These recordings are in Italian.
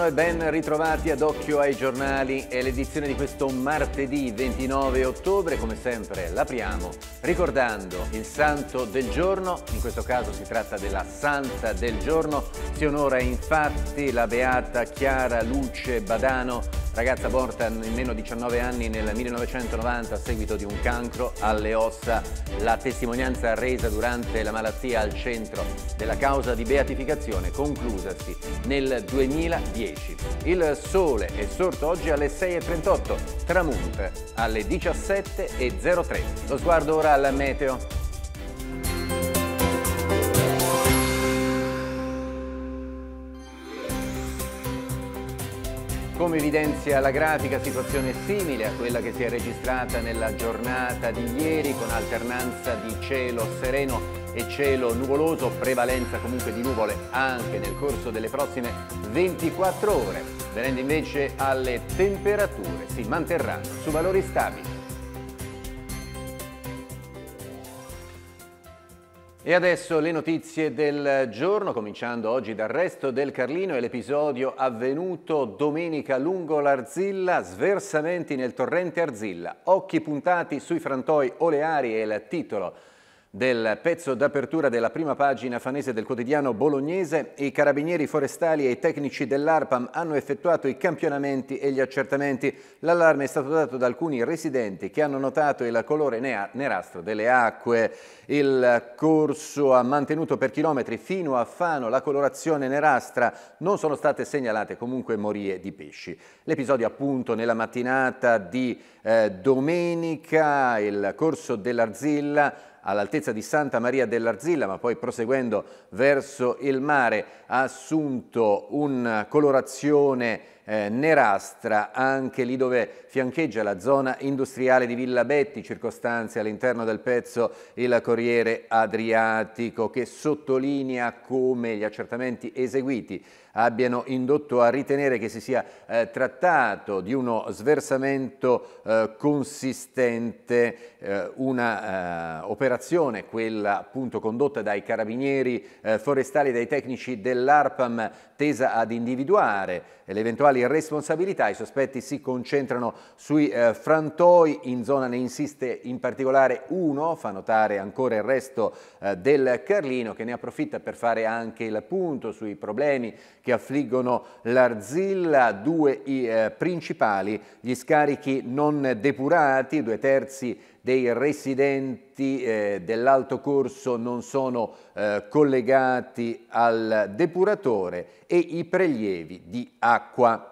Buongiorno e ben ritrovati ad Occhio ai giornali. È l'edizione di questo martedì 29 ottobre. Come sempre l'apriamo ricordando il santo del giorno. In questo caso si tratta della santa del giorno. Si onora infatti la beata Chiara Luce Badano ragazza morta in meno 19 anni nel 1990 a seguito di un cancro alle ossa, la testimonianza resa durante la malattia al centro della causa di beatificazione conclusasi nel 2010. Il sole è sorto oggi alle 6.38, tramonte alle 17.03. Lo sguardo ora al meteo. Come evidenzia la grafica, situazione simile a quella che si è registrata nella giornata di ieri con alternanza di cielo sereno e cielo nuvoloso, prevalenza comunque di nuvole anche nel corso delle prossime 24 ore. Venendo invece alle temperature, si manterrà su valori stabili. E adesso le notizie del giorno, cominciando oggi dal resto del Carlino e l'episodio avvenuto domenica lungo l'Arzilla, sversamenti nel torrente Arzilla, occhi puntati sui frantoi oleari e il titolo del pezzo d'apertura della prima pagina fanese del quotidiano bolognese, i carabinieri forestali e i tecnici dell'ARPAM hanno effettuato i campionamenti e gli accertamenti. L'allarme è stato dato da alcuni residenti che hanno notato il colore nerastro delle acque. Il corso ha mantenuto per chilometri fino a Fano la colorazione nerastra. Non sono state segnalate comunque morie di pesci. L'episodio appunto nella mattinata di eh, domenica, il corso dell'Arzilla all'altezza di Santa Maria dell'Arzilla, ma poi proseguendo verso il mare ha assunto una colorazione eh, nerastra anche lì dove fiancheggia la zona industriale di Villa Betti, circostanze all'interno del pezzo il Corriere Adriatico che sottolinea come gli accertamenti eseguiti abbiano indotto a ritenere che si sia eh, trattato di uno sversamento eh, consistente, eh, una eh, operazione, quella appunto condotta dai carabinieri eh, forestali e dai tecnici dell'ARPAM, tesa ad individuare l'eventuale eventuali responsabilità. I sospetti si concentrano sui eh, frantoi, in zona ne insiste in particolare uno, fa notare ancora il resto eh, del Carlino che ne approfitta per fare anche il punto sui problemi che affliggono l'Arzilla, due i eh, principali, gli scarichi non depurati, due terzi dei residenti eh, dell'alto corso non sono eh, collegati al depuratore e i prelievi di acqua.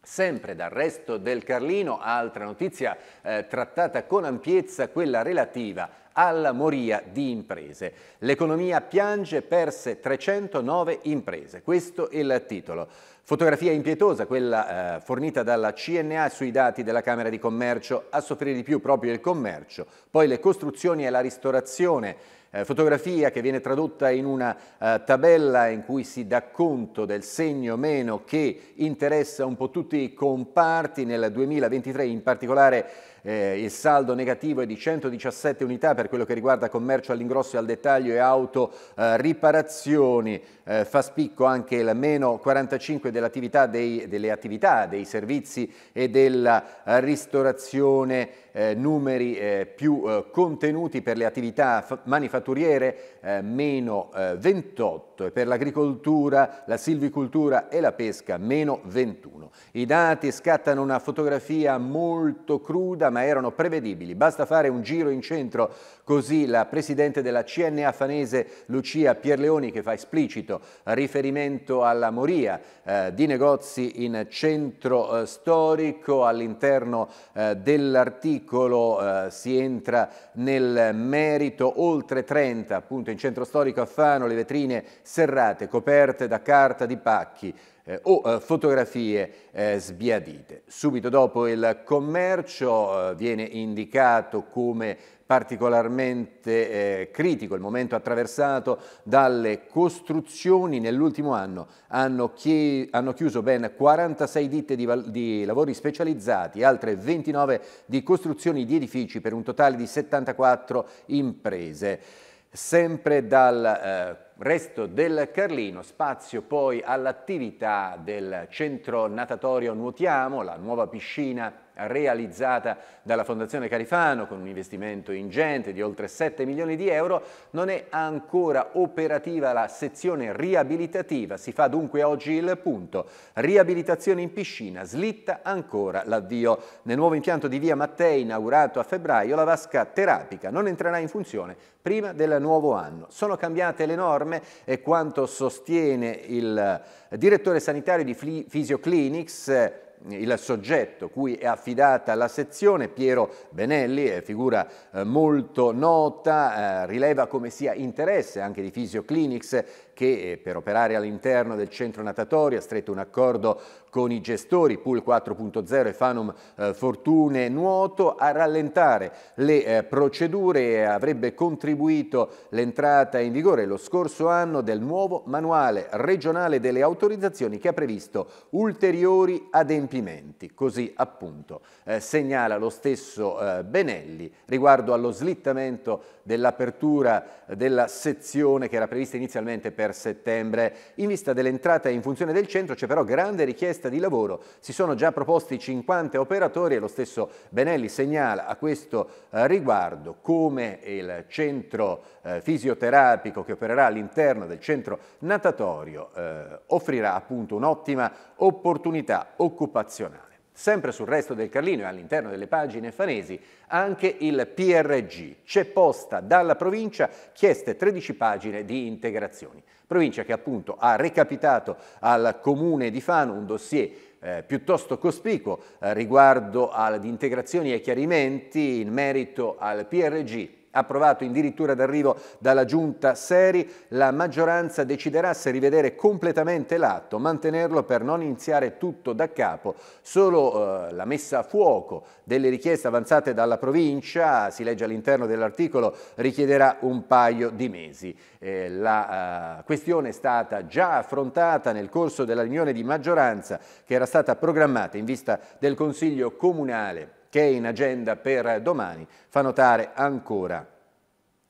Sempre dal resto del Carlino, altra notizia eh, trattata con ampiezza, quella relativa alla moria di imprese. L'economia piange, perse 309 imprese. Questo è il titolo. Fotografia impietosa, quella eh, fornita dalla CNA sui dati della Camera di Commercio, a soffrire di più proprio il commercio, poi le costruzioni e la ristorazione, eh, fotografia che viene tradotta in una eh, tabella in cui si dà conto del segno meno che interessa un po' tutti i comparti, nel 2023 in particolare eh, il saldo negativo è di 117 unità per quello che riguarda commercio all'ingrosso e al dettaglio e auto eh, riparazioni. Eh, fa spicco anche il meno 45 dell'attività dei, delle attività, dei servizi e della eh, ristorazione, eh, numeri eh, più contenuti per le attività manifatturiere, meno 28 e per l'agricoltura, la silvicoltura e la pesca, meno 21. I dati scattano una fotografia molto cruda, diceva, ma erano prevedibili. Basta fare un giro in centro, così la presidente della CNA fanese Lucia Pierleoni, che fa esplicito riferimento alla moria eh, di negozi in centro eh, storico, all'interno eh, dell'articolo eh, si entra nel merito, oltre 30 appunto in centro storico a Fano, le vetrine serrate, coperte da carta di pacchi, eh, o eh, fotografie eh, sbiadite. Subito dopo il commercio eh, viene indicato come particolarmente eh, critico, il momento attraversato dalle costruzioni nell'ultimo anno. Hanno, chi, hanno, chiuso ben 46 ditte di, di, lavori specializzati, altre 29 di costruzioni di edifici per un totale di 74 imprese. Sempre dal eh, resto del Carlino, spazio poi all'attività del centro natatorio Nuotiamo, la nuova piscina realizzata dalla Fondazione Carifano con un investimento ingente di oltre 7 milioni di euro, non è ancora operativa la sezione riabilitativa. Si fa dunque oggi il punto. Riabilitazione in piscina, slitta ancora l'avvio. Nel nuovo impianto di via Mattei, inaugurato a febbraio, la vasca terapica non entrerà in funzione prima del nuovo anno. Sono cambiate le norme e quanto sostiene il direttore sanitario di Fisioclinics, il soggetto cui è affidata la sezione, Piero Benelli, figura eh, molto nota, eh, rileva come sia interesse anche di Physioclinics che eh, per operare all'interno del centro natatorio ha stretto un accordo con i gestori Pool 4.0 e Fanum Fortune Nuoto a rallentare le procedure e avrebbe contribuito l'entrata in vigore lo scorso anno del nuovo manuale regionale delle autorizzazioni che ha previsto ulteriori adempimenti adempimenti, così appunto eh, segnala lo stesso eh, Benelli riguardo allo slittamento dell'apertura della sezione che era prevista inizialmente per settembre. In vista dell'entrata in funzione del centro c'è però grande richiesta di lavoro, si sono già proposti 50 operatori e lo stesso Benelli segnala a questo eh, riguardo come il centro eh, fisioterapico che opererà all'interno del centro natatorio eh, offrirà appunto un'ottima opportunità occupazionale occupazionale. Sempre sul resto del Carlino e all'interno delle pagine fanesi anche il PRG. C'è posta dalla provincia chieste 13 pagine di integrazioni. Provincia che appunto ha recapitato al comune di Fano un dossier eh, piuttosto cospicuo eh, riguardo ad integrazioni e chiarimenti in merito al PRG approvato in dirittura d'arrivo dalla giunta Seri, la maggioranza deciderà se rivedere completamente l'atto, mantenerlo per non iniziare tutto da capo. Solo eh, la messa a fuoco delle richieste avanzate dalla provincia, si legge all'interno dell'articolo, richiederà un paio di mesi. Eh, la eh, questione è stata già affrontata nel corso della riunione di maggioranza che era stata programmata in vista del Consiglio Comunale che è in agenda per domani, fa notare ancora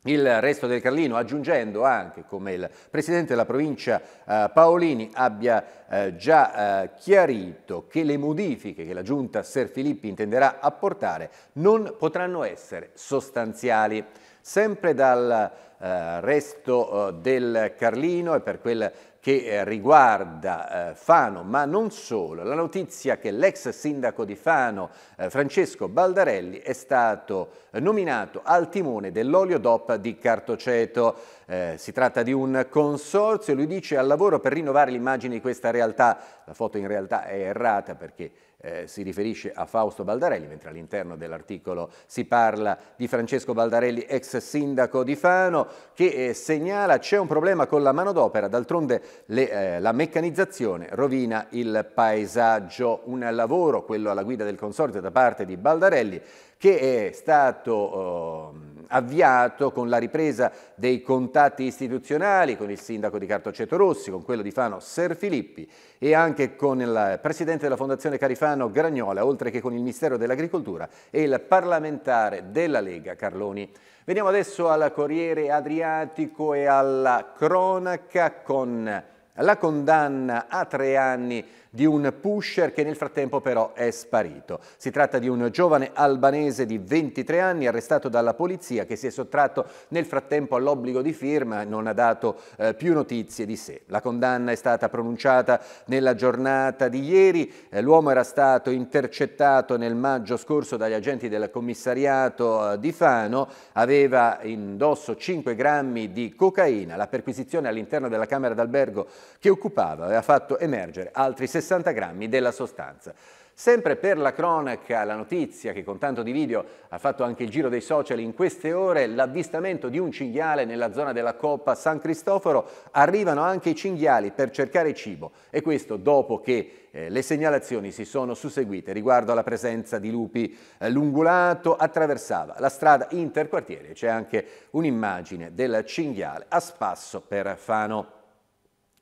il resto del Carlino, aggiungendo anche come il Presidente della provincia eh, Paolini abbia eh, già eh, chiarito che le modifiche che la Giunta Ser Filippi intenderà apportare non potranno essere sostanziali. Sempre dal eh, resto eh, del Carlino e per quel che eh, riguarda eh, Fano, ma non solo. La notizia che l'ex sindaco di Fano, eh, Francesco Baldarelli, è stato eh, nominato al timone dell'olio DOP di Cartoceto. Eh, si tratta di un consorzio, lui dice, al lavoro per rinnovare l'immagine di questa realtà. La foto in realtà è errata perché eh, si riferisce a Fausto Baldarelli, mentre all'interno dell'articolo si parla di Francesco Baldarelli, ex sindaco di Fano, che eh, segnala c'è un problema con la manodopera, d'altronde eh, la meccanizzazione rovina il paesaggio, un lavoro, quello alla guida del consorzio da parte di Baldarelli, che è stato oh, avviato con la ripresa dei contatti istituzionali con il sindaco di Cartoceto Rossi, con quello di Fano Ser Filippi e anche con il presidente della Fondazione Carifano Gragnola, oltre che con il Ministero dell'Agricoltura e il parlamentare della Lega Carloni. Veniamo adesso al Corriere Adriatico e alla cronaca con la condanna a tre anni di un pusher che nel frattempo però è sparito. Si tratta di un giovane albanese di 23 anni arrestato dalla polizia che si è sottratto nel frattempo all'obbligo di firma e non ha dato eh, più notizie di sé. La condanna è stata pronunciata nella giornata di ieri, eh, l'uomo era stato intercettato nel maggio scorso dagli agenti del commissariato eh, di Fano, aveva indosso 5 grammi di cocaina, la perquisizione all'interno della camera d'albergo che occupava aveva fatto emergere altri 60 60 grammi della sostanza. Sempre per la cronaca, la notizia che con tanto di video ha fatto anche il giro dei social in queste ore, l'avvistamento di un cinghiale nella zona della Coppa San Cristoforo, arrivano anche i cinghiali per cercare cibo e questo dopo che eh, le segnalazioni si sono susseguite riguardo alla presenza di lupi. Eh, L'ungulato attraversava la strada interquartiere, c'è anche un'immagine del cinghiale a spasso per Fano.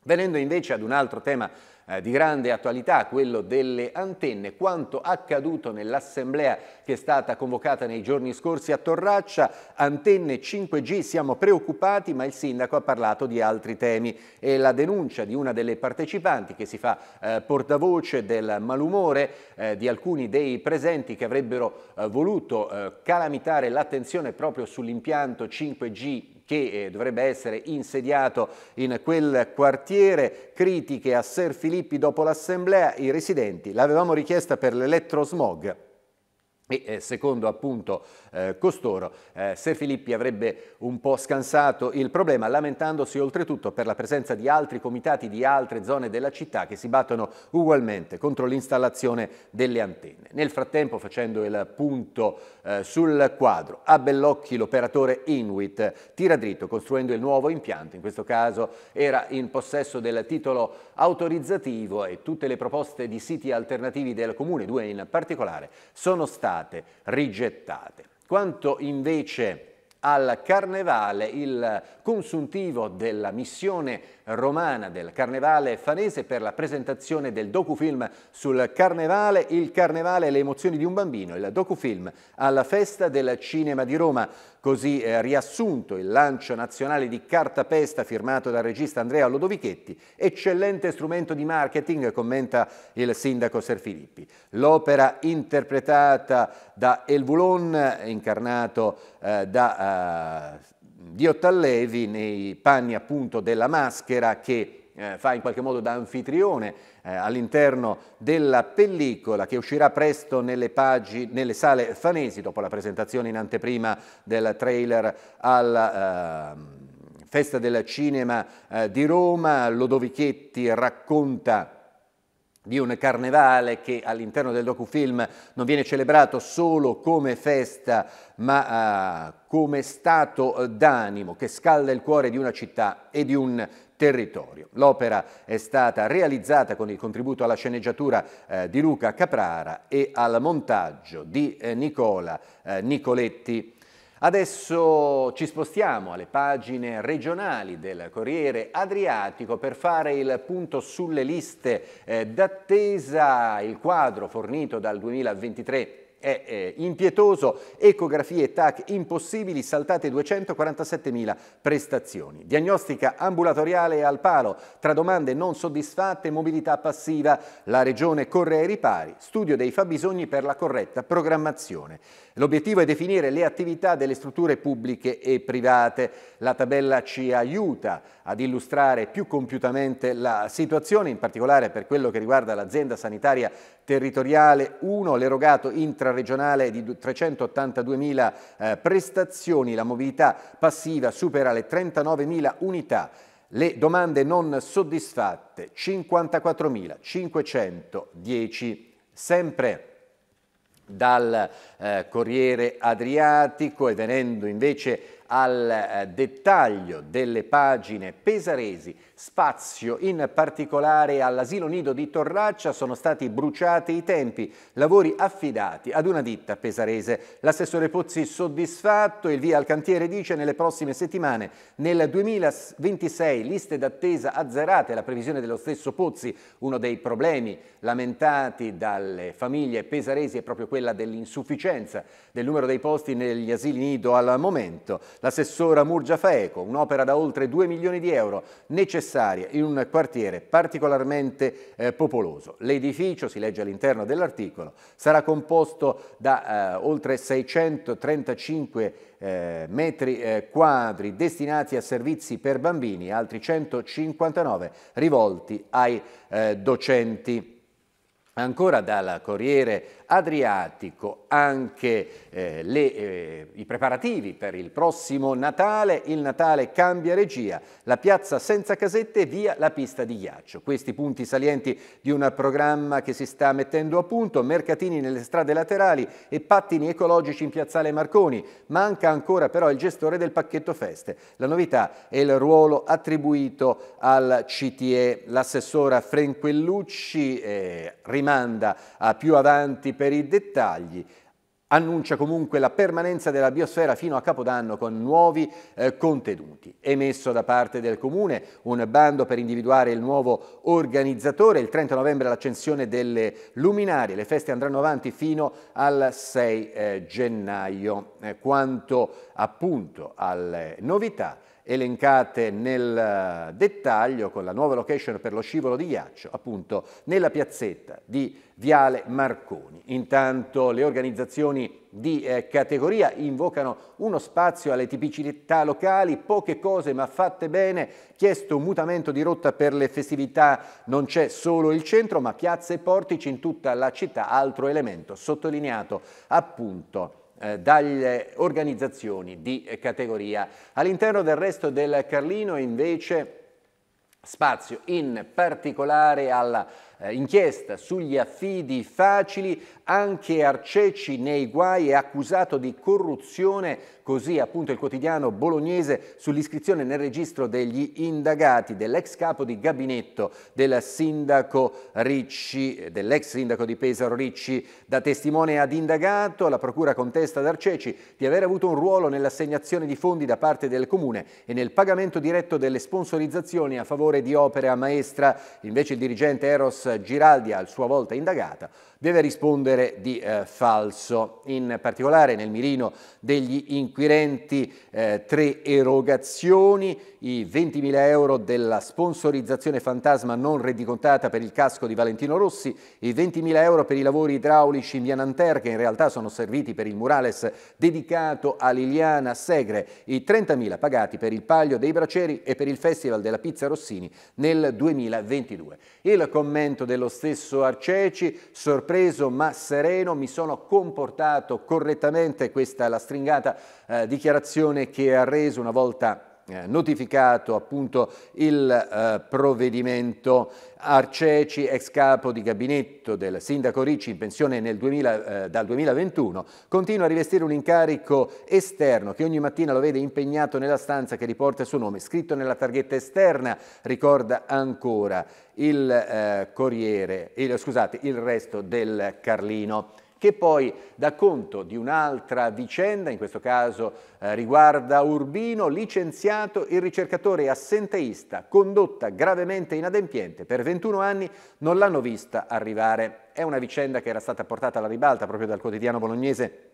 Venendo invece ad un altro tema eh, di grande attualità, quello delle antenne, quanto accaduto nell'assemblea che è stata convocata nei giorni scorsi a Torraccia, antenne 5G, siamo preoccupati ma il sindaco ha parlato di altri temi e la denuncia di una delle partecipanti che si fa eh, portavoce del malumore eh, di alcuni dei presenti che avrebbero eh, voluto eh, calamitare l'attenzione proprio sull'impianto 5G che eh, dovrebbe essere insediato in quel quartiere, critiche a Ser Filippi dopo l'assemblea, i residenti l'avevamo richiesta per l'elettrosmog e eh, secondo appunto eh, costoro, eh, Se Filippi avrebbe un po' scansato il problema, lamentandosi oltretutto per la presenza di altri comitati di altre zone della città che si battono ugualmente contro l'installazione delle antenne. Nel frattempo, facendo il punto eh, sul quadro, a Bellocchi l'operatore Inuit tira dritto costruendo il nuovo impianto, in questo caso era in possesso del titolo autorizzativo e tutte le proposte di siti alternativi del comune, due in particolare, sono state rifiutate, rigettate. Quanto invece al carnevale il consuntivo della missione romana del carnevale fanese per la presentazione del docufilm sul carnevale Il carnevale e le emozioni di un bambino, il docufilm alla festa del cinema di Roma. Così eh, riassunto il lancio nazionale di Cartapesta firmato dal regista Andrea Lodovichetti, eccellente strumento di marketing, commenta il sindaco Ser Filippi. L'opera interpretata da El Vulon, incarnato eh, da eh, Diot Allevi nei panni appunto della maschera che eh, fa in qualche modo da anfitrione eh, all'interno della pellicola che uscirà presto nelle, pagine, nelle sale fanesi dopo la presentazione in anteprima del trailer alla eh, Festa del Cinema eh, di Roma. Lodovichetti racconta di un carnevale che all'interno del docufilm non viene celebrato solo come festa, ma uh, come stato d'animo che scalda il cuore di una città e di un territorio. L'opera è stata realizzata con il contributo alla sceneggiatura eh, di Luca Caprara e al montaggio di eh, Nicola eh, Nicoletti. Adesso ci spostiamo alle pagine regionali del Corriere Adriatico per fare il punto sulle liste eh, d'attesa, il quadro fornito dal 2023 è, è impietoso, ecografie TAC impossibili, saltate 247.000 prestazioni. Diagnostica ambulatoriale al palo, tra domande non soddisfatte, mobilità passiva, la Regione corre ai ripari, studio dei fabbisogni per la corretta programmazione. L'obiettivo è definire le attività delle strutture pubbliche e private. La tabella ci aiuta ad illustrare più compiutamente la situazione, in particolare per quello che riguarda l'azienda sanitaria territoriale 1, l'erogato intraregionale di 382.000 eh, prestazioni, la mobilità passiva supera le 39.000 unità, le domande non soddisfatte 54.510. Sempre dal eh, Corriere Adriatico e venendo invece al eh, dettaglio delle pagine pesaresi, spazio in particolare all'asilo nido di Torraccia, sono stati bruciati i tempi, lavori affidati ad una ditta pesarese. L'assessore Pozzi soddisfatto, il via al cantiere dice nelle prossime settimane, nel 2026 liste d'attesa azzerate, la previsione dello stesso Pozzi, uno dei problemi lamentati dalle famiglie pesaresi è proprio quella dell'insufficienza del numero dei posti negli asili nido al momento. L'assessora Murgia Faeco, un'opera da oltre 2 milioni di euro necessaria in un quartiere particolarmente eh, popoloso. L'edificio, si legge all'interno dell'articolo, sarà composto da eh, oltre 635 eh, metri eh, quadri destinati a servizi per bambini e altri 159 rivolti ai eh, docenti. Ancora dal Corriere Adriatico, anche eh, le, eh, i preparativi per il prossimo Natale, il Natale cambia regia, la piazza senza casette via la pista di ghiaccio. Questi punti salienti di un programma che si sta mettendo a punto, mercatini nelle strade laterali e pattini ecologici in piazzale Marconi. Manca ancora però il gestore del pacchetto feste. La novità è il ruolo attribuito al CTE. L'assessora Frenquellucci eh, rimanda a più avanti per i dettagli. Annuncia comunque la permanenza della biosfera fino a Capodanno con nuovi eh, contenuti. Emesso da parte del Comune un bando per individuare il nuovo organizzatore. Il 30 novembre l'accensione delle luminarie. Le feste andranno avanti fino al 6 eh, gennaio. Eh, quanto appunto alle novità elencate nel eh, dettaglio con la nuova location per lo scivolo di ghiaccio, appunto nella piazzetta di Viale Marconi. Intanto le organizzazioni di eh, categoria invocano uno spazio alle tipicità locali, poche cose ma fatte bene, chiesto un mutamento di rotta per le festività, non c'è solo il centro ma piazze e portici in tutta la città, altro elemento sottolineato appunto eh, dalle organizzazioni di categoria. All'interno del resto del Carlino invece spazio in particolare alla eh, inchiesta sugli affidi facili, anche Arceci nei guai è accusato di corruzione, così appunto il quotidiano bolognese sull'iscrizione nel registro degli indagati dell'ex capo di gabinetto del sindaco Ricci, eh, dell'ex sindaco di Pesaro Ricci, da testimone ad indagato, la procura contesta ad Arceci di aver avuto un ruolo nell'assegnazione di fondi da parte del comune e nel pagamento diretto delle sponsorizzazioni a favore di opere a maestra, invece il dirigente Eros Giraldi, a sua volta indagata, deve rispondere di eh, falso. In particolare nel mirino degli inquirenti eh, tre erogazioni, i 20.000 euro della sponsorizzazione fantasma non rendicontata per il casco di Valentino Rossi, i 20.000 euro per i lavori idraulici in via Nanterre che in realtà sono serviti per il murales dedicato a Liliana Segre, i 30.000 pagati per il Paglio dei Braceri e per il Festival della Pizza Rossini nel 2022. Il commento l'intervento dello stesso Arceci, sorpreso ma sereno, mi sono comportato correttamente, questa è la stringata eh, dichiarazione che ha reso una volta eh, notificato appunto il eh, provvedimento Arceci, ex capo di gabinetto del sindaco Ricci in pensione 2000, eh, dal 2021, continua a rivestire un incarico esterno che ogni mattina lo vede impegnato nella stanza che riporta il suo nome, scritto nella targhetta esterna, ricorda ancora il eh, Corriere, il, scusate, il resto del Carlino che poi dà conto di un'altra vicenda, in questo caso eh, riguarda Urbino, licenziato il ricercatore assenteista, condotta gravemente inadempiente, per 21 anni non l'hanno vista arrivare. È una vicenda che era stata portata alla ribalta proprio dal quotidiano bolognese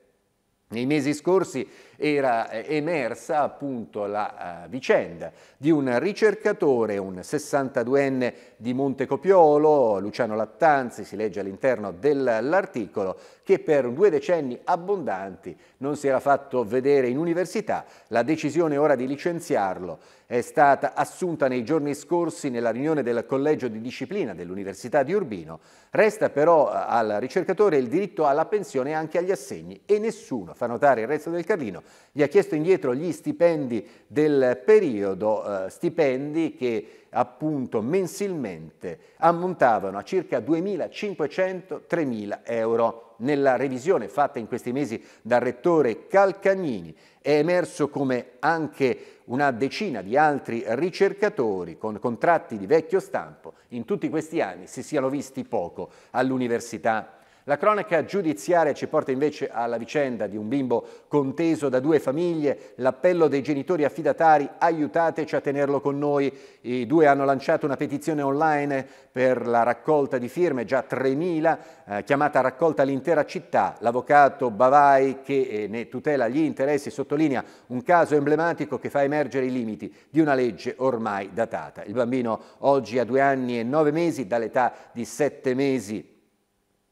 nei mesi scorsi era eh, emersa appunto la uh, vicenda di un ricercatore, un 62enne di Montecopiolo, Luciano Lattanzi, si legge all'interno dell'articolo, che per due decenni abbondanti non si era fatto vedere in università. La decisione ora di licenziarlo è stata assunta nei giorni scorsi nella riunione del collegio di disciplina dell'Università di Urbino. Resta però eh, al ricercatore il diritto alla pensione e anche agli assegni e nessuno, fa notare il resto del Carlino, gli ha chiesto indietro gli stipendi del periodo, eh, stipendi che appunto mensilmente ammontavano a circa 2.500-3.000 euro. Nella revisione fatta in questi mesi dal rettore Calcagnini è emerso come anche una decina di altri ricercatori con contratti di vecchio stampo in tutti questi anni si siano visti poco all'Università la cronaca giudiziaria ci porta invece alla vicenda di un bimbo conteso da due famiglie, l'appello dei genitori affidatari aiutateci a tenerlo con noi. I due hanno lanciato una petizione online per la raccolta di firme, già 3.000, eh, chiamata raccolta l'intera città. L'avvocato Bavai che eh, ne tutela gli interessi sottolinea un caso emblematico che fa emergere i limiti di una legge ormai datata. Il bambino oggi ha due anni e nove mesi, dall'età di sette mesi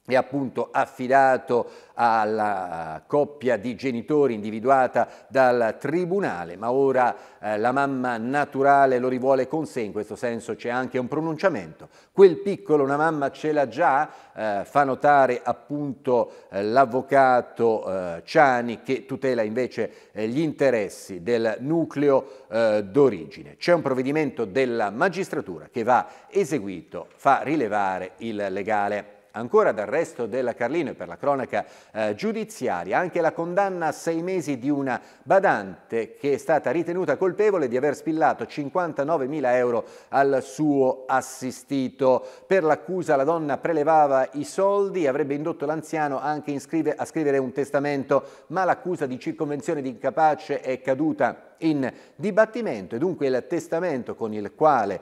è appunto affidato alla coppia di genitori individuata dal tribunale, ma ora eh, la mamma naturale lo rivuole con sé, in questo senso c'è anche un pronunciamento. Quel piccolo una mamma ce l'ha già, eh, fa notare appunto eh, l'avvocato eh, Ciani che tutela invece eh, gli interessi del nucleo eh, d'origine. C'è un provvedimento della magistratura che va eseguito, fa rilevare il legale. Ancora d'arresto resto della Carlino e per la cronaca eh, giudiziaria anche la condanna a sei mesi di una badante che è stata ritenuta colpevole di aver spillato 59 mila euro al suo assistito. Per l'accusa la donna prelevava i soldi e avrebbe indotto l'anziano anche scrive, a scrivere un testamento, ma l'accusa di circonvenzione di incapace è caduta in dibattimento e dunque il testamento con il quale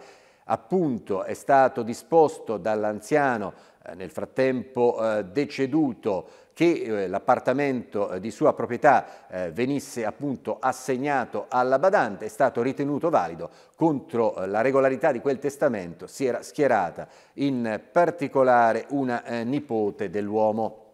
appunto è stato disposto dall'anziano eh, nel frattempo eh, deceduto che eh, l'appartamento di sua proprietà venisse appunto assegnato alla badante è stato ritenuto valido contro la regolarità di quel testamento si era schierata in particolare una nipote dell'uomo.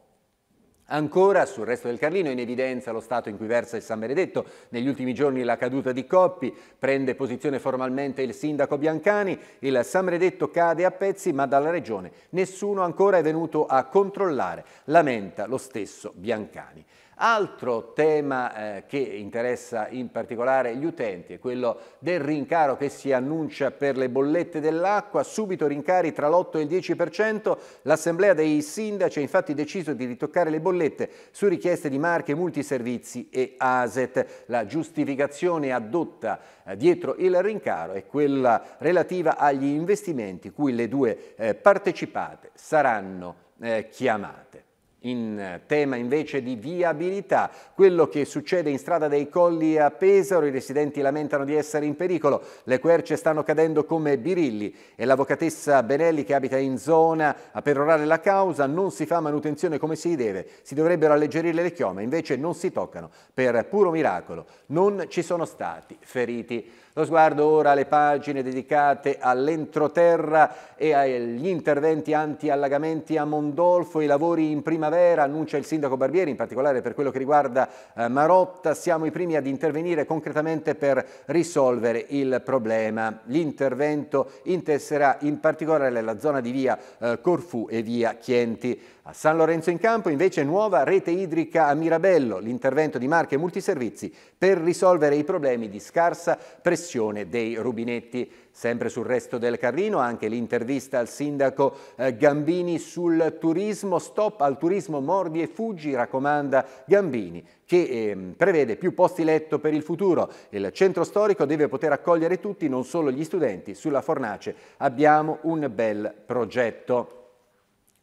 Ancora sul resto del Carlino in evidenza lo stato in cui versa il San Benedetto. Negli ultimi giorni la caduta di Coppi prende posizione formalmente il sindaco Biancani, il San Benedetto cade a pezzi ma dalla regione nessuno ancora è venuto a controllare, lamenta lo stesso Biancani. Altro tema eh, che interessa in particolare gli utenti è quello del rincaro che si annuncia per le bollette dell'acqua, subito rincari tra l'8 e il 10%, l'assemblea dei sindaci ha infatti deciso di ritoccare le bollette su richieste di marche multiservizi e ASET. La giustificazione adotta eh, dietro il rincaro è quella relativa agli investimenti cui le due eh, partecipate saranno eh, chiamate. In tema invece di viabilità, quello che succede in strada dei Colli a Pesaro, i residenti lamentano di essere in pericolo, le querce stanno cadendo come birilli e l'avvocatessa Benelli che abita in zona a perorare la causa non si fa manutenzione come si deve, si dovrebbero alleggerire le chiome, invece non si toccano, per puro miracolo non ci sono stati feriti. Lo sguardo ora alle pagine dedicate all'entroterra e agli interventi anti-allagamenti a Mondolfo, i lavori in primavera, annuncia il sindaco Barbieri, in particolare per quello che riguarda eh, Marotta, siamo i primi ad intervenire concretamente per risolvere il problema. L'intervento intesserà in particolare la zona di via eh, Corfù e via Chienti. A San Lorenzo in Campo invece nuova rete idrica a Mirabello, l'intervento di marche multiservizi per risolvere i problemi di scarsa pressione versione dei rubinetti. Sempre sul resto del Carlino anche l'intervista al sindaco eh, Gambini sul turismo, stop al turismo mordi e fuggi, raccomanda Gambini, che ehm, prevede più posti letto per il futuro. Il centro storico deve poter accogliere tutti, non solo gli studenti. Sulla Fornace abbiamo un bel progetto.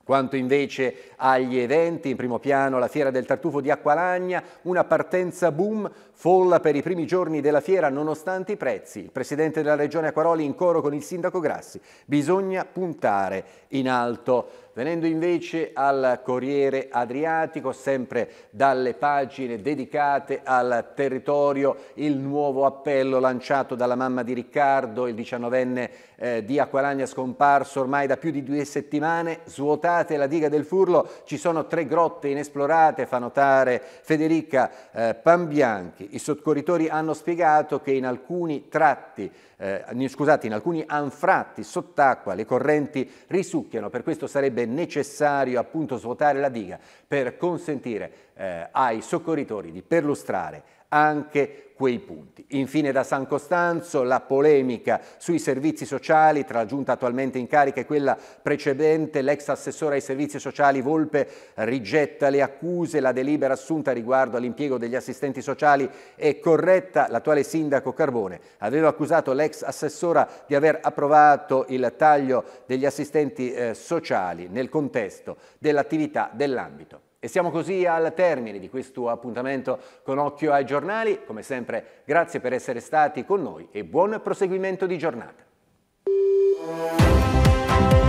Quanto invece agli eventi, in primo piano la Fiera del Tartufo di Acqualagna, una partenza boom Folla per i primi giorni della fiera nonostante i prezzi. Il presidente della regione Acquaroli in coro con il sindaco Grassi. Bisogna puntare in alto. Venendo invece al Corriere Adriatico, sempre dalle pagine dedicate al territorio, il nuovo appello lanciato dalla mamma di Riccardo, il diciannovenne eh, di Acqualagna scomparso ormai da più di due settimane, svuotate la diga del Furlo, ci sono tre grotte inesplorate, fa notare Federica eh, Pambianchi. I soccorritori hanno spiegato che in alcuni tratti, eh, scusate, in alcuni anfratti sott'acqua le correnti risucchiano, per questo sarebbe necessario appunto svuotare la diga per consentire eh, ai soccorritori di perlustrare anche quei punti. Infine da San Costanzo la polemica sui servizi sociali tra la giunta attualmente in carica e quella precedente, l'ex assessore ai servizi sociali Volpe rigetta le accuse, la delibera assunta riguardo all'impiego degli assistenti sociali è corretta, l'attuale sindaco Carbone aveva accusato l'ex assessora di aver approvato il taglio degli assistenti eh, sociali nel contesto dell'attività dell'ambito. E siamo così al termine di questo appuntamento con Occhio ai giornali. Come sempre, grazie per essere stati con noi e buon proseguimento di giornata.